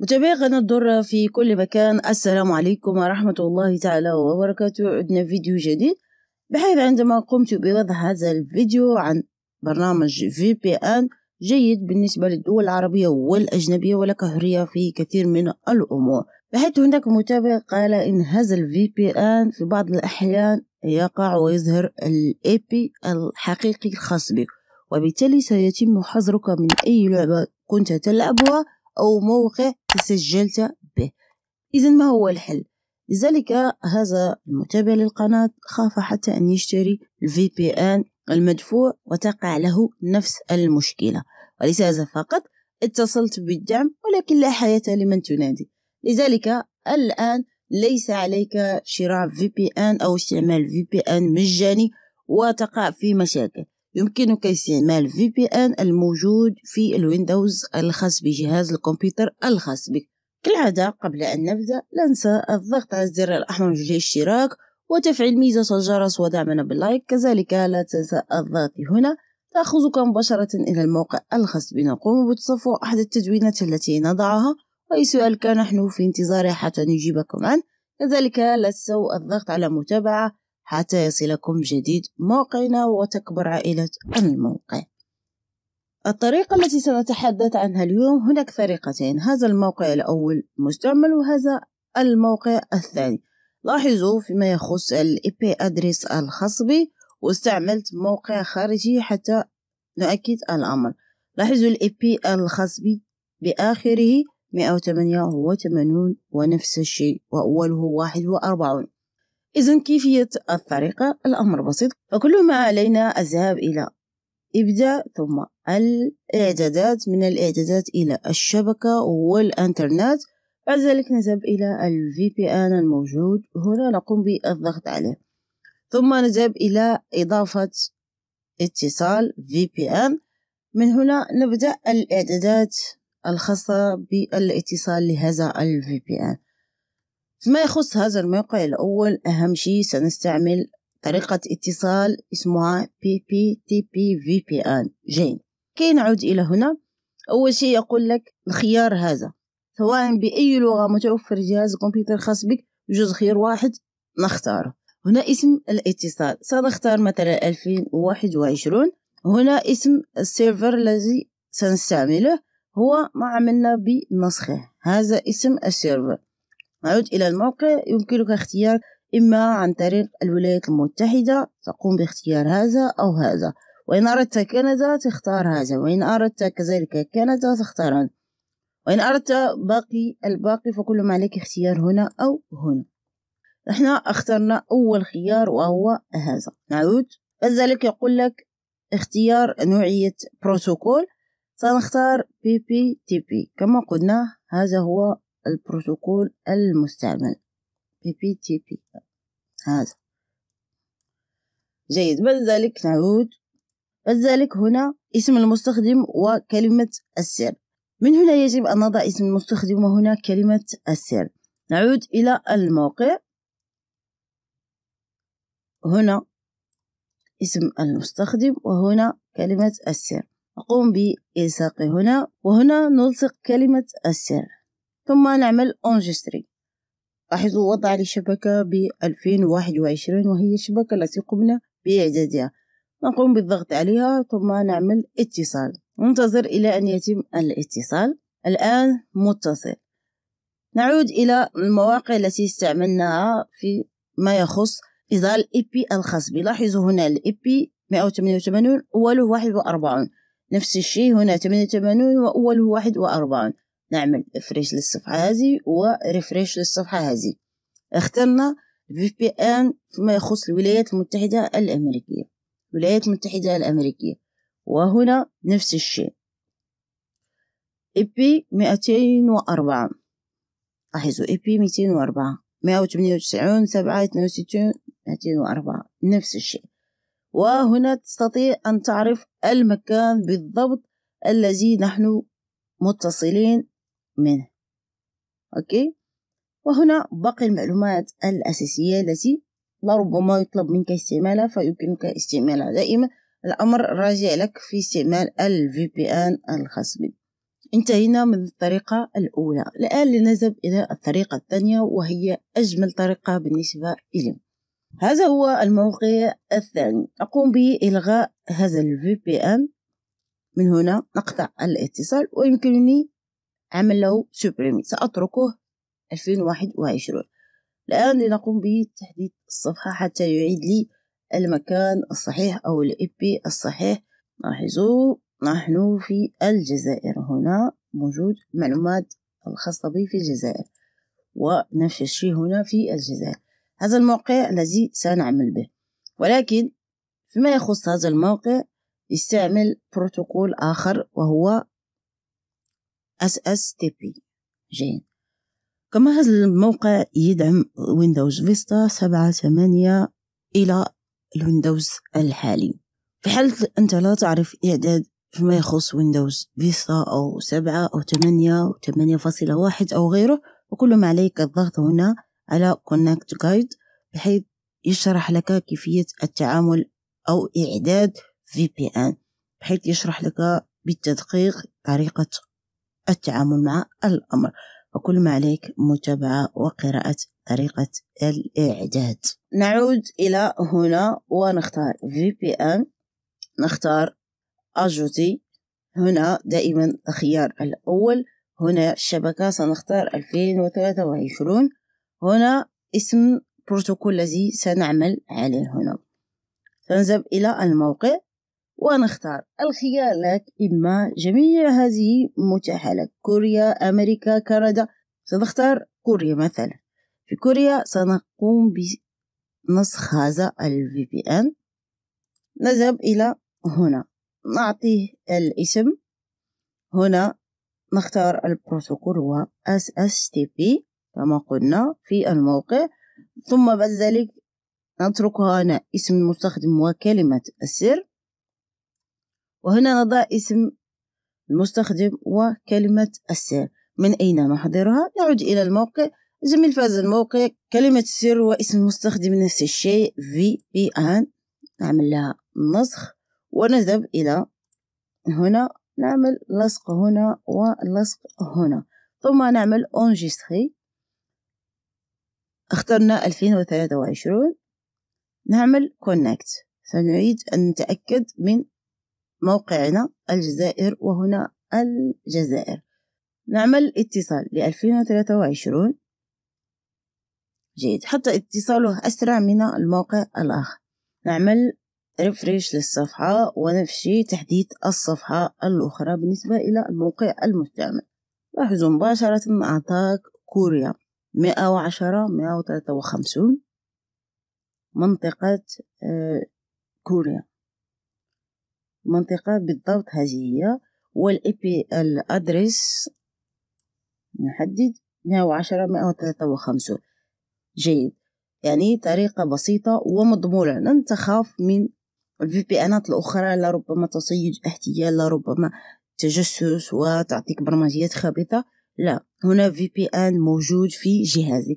متابعينا الدرة في كل مكان السلام عليكم ورحمة الله تعالى وبركاته عدنا فيديو جديد بحيث عندما قمت بوضع هذا الفيديو عن برنامج في بي ان جيد بالنسبة للدول العربية والأجنبية ولك حرية في كثير من الأمور بحيث هناك متابع قال إن هذا الفي بي ان في بعض الأحيان يقع ويظهر الاي بي الحقيقي الخاص بك وبالتالي سيتم حظرك من أي لعبة كنت تلعبها أو موقع تسجلت به إذا ما هو الحل؟ لذلك هذا المتابع للقناة خاف حتى أن يشتري الفي بي آن المدفوع وتقع له نفس المشكلة وليس هذا فقط اتصلت بالدعم ولكن لا حياة لمن تنادي لذلك الآن ليس عليك شراء في بي ان او استعمال في بي ان مجاني وتقع في مشاكل يمكنك استعمال VPN الموجود في الويندوز الخاص بجهاز الكمبيوتر الخاص بك كالعادة قبل أن نبدأ لا ننسى الضغط على الزر الأحمر للاشتراك وتفعيل ميزة الجرس ودعمنا باللايك كذلك لا تنسى الضغط هنا تأخذك مباشرة إلى الموقع الخاص بنا قوم بتصفح أحد التدوينات التي نضعها أي سؤال كان نحن في انتظاره حتى نجيبكم عنه كذلك لا تنسوا الضغط على متابعة حتى يصلكم جديد موقعنا وتكبر عائلة الموقع الطريقة التي سنتحدث عنها اليوم هناك طريقتين هذا الموقع الأول مستعمل وهذا الموقع الثاني لاحظوا فيما يخص الـ IP أدريس الخاص بي واستعملت موقع خارجي حتى نؤكد الأمر لاحظوا الـ IP الخاص بي بآخره 188 ونفس الشيء وأوله 41 إذا كيفية الطريقة الأمر بسيط فكل ما علينا الذهاب إلى إبداء ثم الإعدادات من الإعدادات إلى الشبكة والإنترنت بعد ذلك نذهب إلى ال VPN الموجود هنا نقوم بالضغط عليه ثم نذهب إلى إضافة اتصال VPN من هنا نبدأ الإعدادات الخاصة بالاتصال لهذا ال VPN فيما يخص هذا الموقع الأول أهم شيء سنستعمل طريقة اتصال اسمها PPTPVPN جين كي نعود إلى هنا أول شيء يقول لك الخيار هذا سواء بأي لغة متوفر جهاز كمبيوتر خاص بك يجوز خيار واحد نختاره هنا اسم الاتصال سنختار مثلا 2021 هنا اسم السيرفر الذي سنستعمله هو ما عملنا بنسخه هذا اسم السيرفر نعود إلى الموقع يمكنك اختيار إما عن طريق الولايات المتحدة تقوم باختيار هذا أو هذا وإن أردت كندا تختار هذا وإن أردت كذلك كندا تختار هذا وإن أردت باقي الباقي فكل ما عليك اختيار هنا أو هنا احنا اخترنا أول خيار وهو هذا نعود ذلك يقول لك اختيار نوعية بروتوكول سنختار بي بي تي بي كما قلنا هذا هو البروتوكول المستعمل بي تي بي هذا جيد بعد ذلك نعود بعد ذلك هنا اسم المستخدم وكلمة السر من هنا يجب أن نضع اسم المستخدم وهنا كلمة السر نعود إلى الموقع هنا اسم المستخدم وهنا كلمة السر أقوم بإلصاقه هنا وهنا نلصق كلمة السر ثم نعمل انجستري لاحظوا وضع لي ب 2021 وهي الشبكة التي قمنا بإعدادها نقوم بالضغط عليها ثم نعمل اتصال ننتظر إلى أن يتم الاتصال الآن متصل نعود إلى المواقع التي استعملناها في ما يخص الإي الإبي الخاص بي لاحظوا هنا الإبي 188 أوله 41 نفس الشيء هنا 88 وأوله 41 نعمل ريفريش للصفحة هذه وريفريش للصفحة هذه اخترنا في بي ان فيما يخص الولايات المتحدة الأمريكية الولايات المتحدة الأمريكية وهنا نفس الشيء اي بي مئتين وأربعة لاحظوا اي بي مئتين وأربعة مئة وثمانية وتسعون سبعة اثنين وستون مئتين وأربعة نفس الشيء وهنا تستطيع أن تعرف المكان بالضبط الذي نحن متصلين منه أوكي وهنا باقي المعلومات الأساسية التي لربما يطلب منك استعمالها فيمكنك استعمالها دائما الأمر راجع لك في استعمال الفي بي آن الخاص بك انتهينا من الطريقة الأولى الآن لنذهب إلى الطريقة الثانية وهي أجمل طريقة بالنسبة إلي هذا هو الموقع الثاني أقوم بإلغاء هذا الفي بي آن من هنا نقطع الاتصال ويمكنني أعمل له سوبريمي سأتركه 2021 الآن لنقوم بتحديد الصفحة حتى يعيد لي المكان الصحيح أو الإبي الصحيح لاحظوا نحن في الجزائر هنا موجود معلومات الخاصة بي في الجزائر ونفس الشيء هنا في الجزائر هذا الموقع الذي سنعمل به ولكن فيما يخص هذا الموقع يستعمل بروتوكول آخر وهو اس اس تي بي جين كما هذا الموقع يدعم ويندوز فيستا سبعة ثمانية إلى الويندوز الحالي في حال أنت لا تعرف إعداد فيما يخص ويندوز فيستا أو سبعة أو ثمانية أو ثمانية فاصلة واحد أو غيره وكل ما عليك الضغط هنا على كونكت جايد بحيث يشرح لك كيفية التعامل أو إعداد في بي ان بحيث يشرح لك بالتدقيق طريقة التعامل مع الأمر وكل ما عليك متابعة وقراءة طريقة الإعداد نعود إلى هنا ونختار VPN نختار أجوتي هنا دائما الخيار الأول هنا الشبكة سنختار 2023 هنا اسم بروتوكول الذي سنعمل عليه هنا سنذهب إلى الموقع ونختار الخيار لك إما جميع هذه متاحة لك كوريا أمريكا كندا سنختار كوريا مثلا في كوريا سنقوم بنسخ هذا الفي بي ان نذهب إلى هنا نعطيه الاسم هنا نختار البروتوكول هو SSTP كما قلنا في الموقع ثم بعد ذلك نترك هنا اسم المستخدم وكلمة السر وهنا نضع اسم المستخدم وكلمة السر من أين محضرها نعود إلى الموقع زميل في هذا الموقع كلمة السر واسم المستخدم نفس الشيء في بي آن نعمل لها نسخ ونذهب إلى هنا نعمل لصق هنا ولصق هنا ثم نعمل انجستري اخترنا 2023 نعمل كونكت سنعيد أن نتأكد من موقعنا الجزائر وهنا الجزائر نعمل اتصال لألفين 2023 وعشرون جيد حتى اتصاله أسرع من الموقع الآخر نعمل ريفريش للصفحة ونفشي تحديث الصفحة الأخرى بالنسبة إلى الموقع المستعمل لاحظوا مباشرة أعطاك كوريا مئة وعشرة مئة وخمسون منطقة آه، كوريا منطقة بالضبط هذه هي بي الأدرس نحدد مئة وعشرة مئة وثلاثة وخمسون جيد يعني طريقة بسيطة ومضمونة لن تخاف من الفي بي انات الأخرى لربما تصيد احتيال لربما تجسس وتعطيك برمجيات خابطة لا هنا في بي ان موجود في جهازك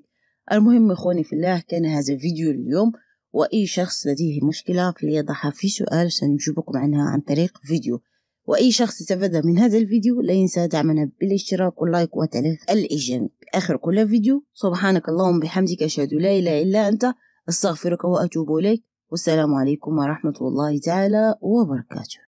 المهم اخواني في الله كان هذا الفيديو اليوم وأي شخص لديه مشكلة فليضعها في سؤال سنجيبكم عنها عن طريق فيديو وأي شخص استفاد من هذا الفيديو لا ينسى دعمنا بالاشتراك واللايك وتعليق الإيجابي آخر كل فيديو سبحانك اللهم بحمدك أشهد لا إله إلا أنت أستغفرك وأتوب إليك والسلام عليكم ورحمة الله تعالى وبركاته